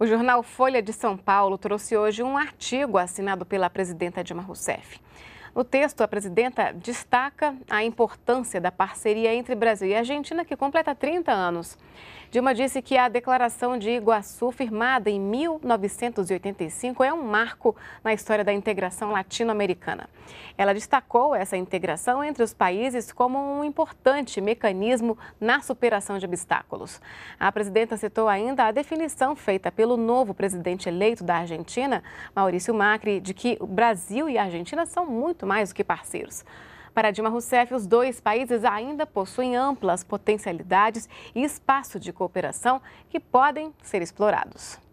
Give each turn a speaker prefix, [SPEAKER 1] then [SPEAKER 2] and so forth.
[SPEAKER 1] O jornal Folha de São Paulo trouxe hoje um artigo assinado pela presidenta Dilma Rousseff. No texto, a presidenta destaca a importância da parceria entre Brasil e Argentina, que completa 30 anos. Dilma disse que a Declaração de Iguaçu, firmada em 1985, é um marco na história da integração latino-americana. Ela destacou essa integração entre os países como um importante mecanismo na superação de obstáculos. A presidenta citou ainda a definição feita pelo novo presidente eleito da Argentina, Maurício Macri, de que o Brasil e a Argentina são muito mais do que parceiros. Para Dilma Rousseff, os dois países ainda possuem amplas potencialidades e espaço de cooperação que podem ser explorados.